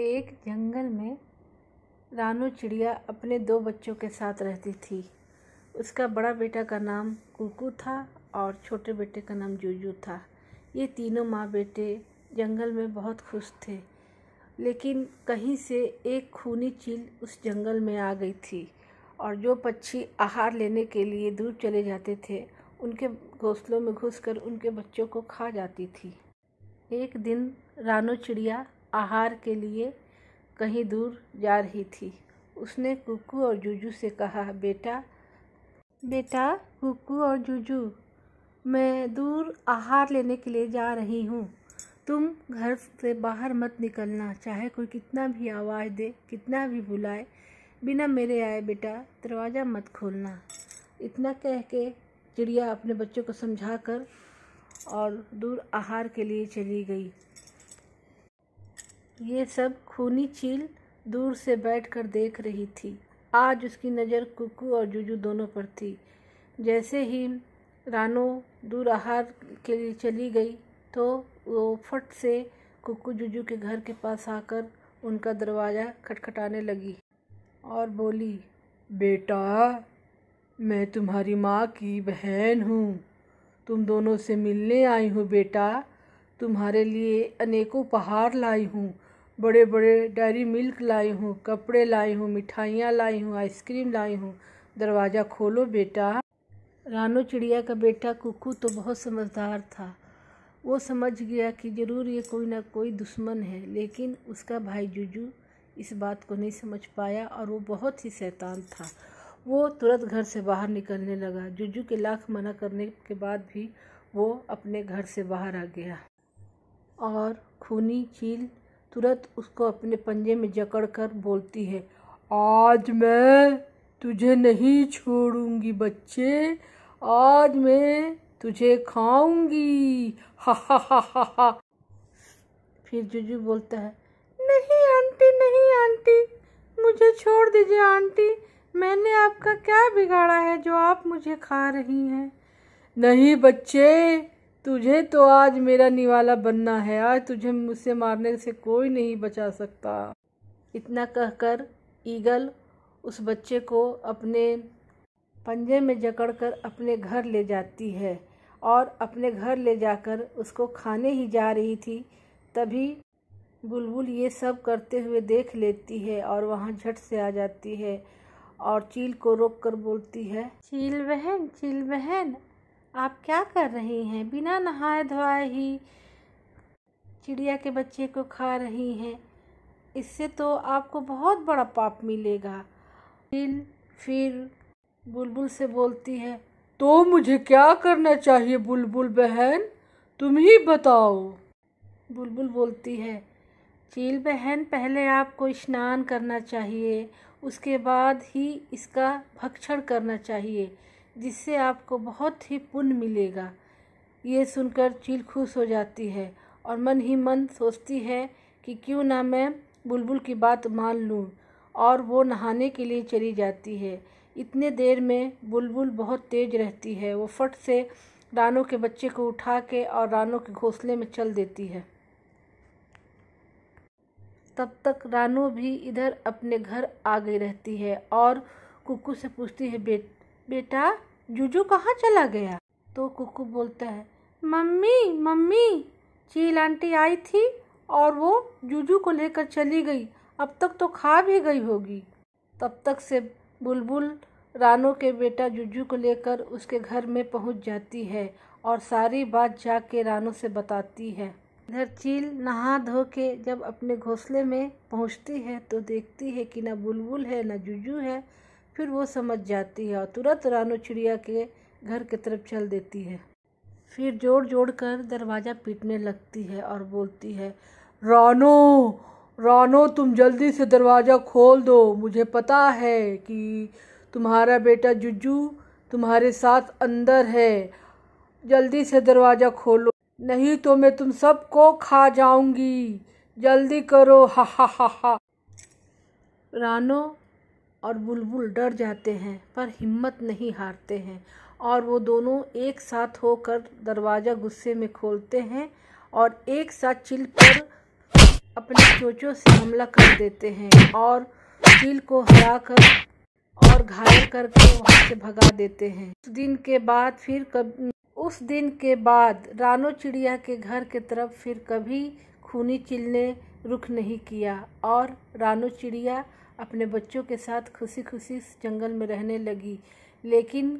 एक जंगल में रानू चिड़िया अपने दो बच्चों के साथ रहती थी उसका बड़ा बेटा का नाम कुकू था और छोटे बेटे का नाम जूजू था ये तीनों माँ बेटे जंगल में बहुत खुश थे लेकिन कहीं से एक खूनी चील उस जंगल में आ गई थी और जो पक्षी आहार लेने के लिए दूर चले जाते थे उनके घोंसलों में घुसकर उनके बच्चों को खा जाती थी एक दिन रानू चिड़िया आहार के लिए कहीं दूर जा रही थी उसने कुकू और जूजू से कहा बेटा बेटा कुकू और जूजू मैं दूर आहार लेने के लिए जा रही हूँ तुम घर से बाहर मत निकलना चाहे कोई कितना भी आवाज़ दे कितना भी बुलाए बिना मेरे आए बेटा दरवाज़ा मत खोलना इतना कह के चिड़िया अपने बच्चों को समझा कर और दूर आहार के लिए चली गई ये सब खूनी चील दूर से बैठकर देख रही थी आज उसकी नज़र कुकू और जुजू दोनों पर थी जैसे ही रानो दूर आहार के लिए चली गई तो वो फट से कुकू जुजू के घर के पास आकर उनका दरवाज़ा खटखटाने लगी और बोली बेटा मैं तुम्हारी माँ की बहन हूँ तुम दोनों से मिलने आई हूँ बेटा तुम्हारे लिए अनेकों पहाड़ लाई हूँ बड़े बड़े डेयरी मिल्क लाई हूँ कपड़े लाई हूँ मिठाइयाँ लाई हूँ आइसक्रीम लाई हूँ दरवाज़ा खोलो बेटा रानो चिड़िया का बेटा कुकू तो बहुत समझदार था वो समझ गया कि ज़रूर ये कोई ना कोई दुश्मन है लेकिन उसका भाई जुजू इस बात को नहीं समझ पाया और वो बहुत ही शैतान था वो तुरंत घर से बाहर निकलने लगा जुजू के लाख मना करने के बाद भी वो अपने घर से बाहर आ गया और खूनी चील तुरंत उसको अपने पंजे में जकड़ कर बोलती है आज मैं तुझे नहीं छोड़ूंगी बच्चे आज मैं तुझे खाऊंगी हा हा हा हा हा फिर जुजू बोलता है नहीं आंटी नहीं आंटी मुझे छोड़ दीजिए आंटी मैंने आपका क्या बिगाड़ा है जो आप मुझे खा रही हैं नहीं बच्चे तुझे तो आज मेरा निवाला बनना है आज तुझे मुझसे मारने से कोई नहीं बचा सकता इतना कहकर ईगल उस बच्चे को अपने पंजे में जकड़कर अपने घर ले जाती है और अपने घर ले जाकर उसको खाने ही जा रही थी तभी बुलबुल ये सब करते हुए देख लेती है और वहाँ झट से आ जाती है और चील को रोक कर बोलती है चील बहन चील बहन आप क्या कर रही हैं बिना नहाए धोए ही चिड़िया के बच्चे को खा रही हैं इससे तो आपको बहुत बड़ा पाप मिलेगा फिर फिर बुलबुल से बोलती है तो मुझे क्या करना चाहिए बुलबुल बहन तुम ही बताओ बुलबुल बोलती है चील बहन पहले आपको स्नान करना चाहिए उसके बाद ही इसका भक्षण करना चाहिए जिससे आपको बहुत ही पुण्य मिलेगा ये सुनकर चील खुश हो जाती है और मन ही मन सोचती है कि क्यों ना मैं बुलबुल की बात मान लूँ और वो नहाने के लिए चली जाती है इतने देर में बुलबुल बहुत तेज़ रहती है वो फट से रानों के बच्चे को उठा के और रानों के घोंसले में चल देती है तब तक रानो भी इधर अपने घर आ गई रहती है और कुकू से पूछती है बेट बेटा जूजू कहाँ चला गया तो कुकू बोलता है मम्मी मम्मी चील आंटी आई थी और वो जुजू को लेकर चली गई अब तक तो खा भी गई होगी तब तक से बुलबुल रानो के बेटा जुजू को लेकर उसके घर में पहुंच जाती है और सारी बात जा के रानो से बताती है इधर चील नहा धो के जब अपने घोंसले में पहुंचती है तो देखती है कि ना बुलबुल है ना जुजू है फिर वो समझ जाती है और तुरंत रानू चिड़िया के घर की तरफ चल देती है फिर जोड़ जोड़ कर दरवाज़ा पीटने लगती है और बोलती है रानो रानो तुम जल्दी से दरवाज़ा खोल दो मुझे पता है कि तुम्हारा बेटा जुजू तुम्हारे साथ अंदर है जल्दी से दरवाज़ा खोलो नहीं तो मैं तुम सबको खा जाऊंगी जल्दी करो हा हा हा हा रानो और बुलबुल डर जाते हैं पर हिम्मत नहीं हारते हैं और वो दोनों एक साथ होकर दरवाज़ा गुस्से में खोलते हैं और एक साथ चिल पर अपने चोचों से हमला कर देते हैं और चिल को हरा कर और घायल करके वहाँ से भगा देते हैं उस दिन के बाद फिर कब उस दिन के बाद रानो चिड़िया के घर के तरफ फिर कभी खूनी चिल ने रुख नहीं किया और रानो चिड़िया अपने बच्चों के साथ खुशी खुशी जंगल में रहने लगी लेकिन